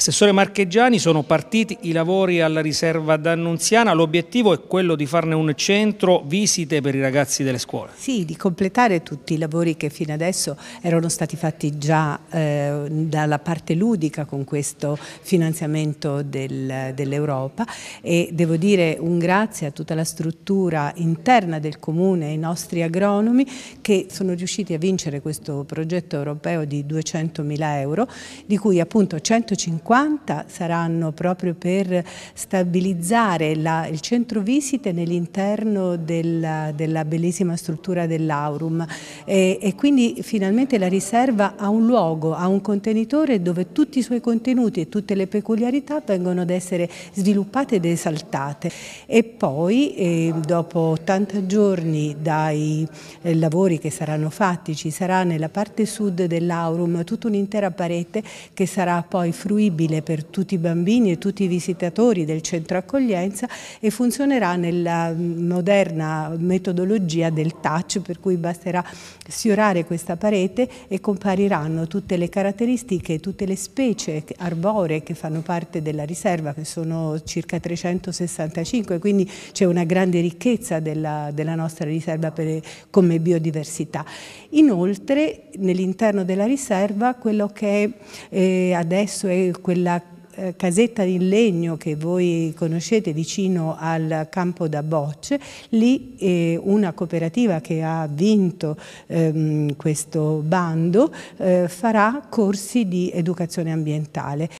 Assessore Marcheggiani, sono partiti i lavori alla riserva d'Annunziana, l'obiettivo è quello di farne un centro visite per i ragazzi delle scuole. Sì, di completare tutti i lavori che fino adesso erano stati fatti già eh, dalla parte ludica con questo finanziamento del, dell'Europa e devo dire un grazie a tutta la struttura interna del Comune, ai nostri agronomi che sono riusciti a vincere questo progetto europeo di 200 mila euro, di cui appunto 150 50 saranno proprio per stabilizzare la, il centro visite nell'interno della, della, bellissima struttura dell'Aurum e, e quindi finalmente la riserva ha un luogo, ha un contenitore dove tutti i suoi contenuti e tutte le peculiarità vengono ad essere sviluppate ed esaltate e poi eh, dopo 80 giorni dai eh, lavori che saranno fatti ci sarà nella parte sud dell'Aurum tutta un'intera parete che sarà poi fruibile fruibile per tutti i bambini e tutti i visitatori del centro accoglienza e funzionerà nella moderna metodologia del touch per cui basterà sfiorare questa parete e compariranno tutte le caratteristiche, tutte le specie arboree che fanno parte della riserva che sono circa 365 quindi c'è una grande ricchezza della, della nostra riserva per, come biodiversità. Inoltre nell'interno della riserva quello che eh, adesso è quello quella eh, casetta in legno che voi conoscete vicino al campo da bocce, lì eh, una cooperativa che ha vinto ehm, questo bando eh, farà corsi di educazione ambientale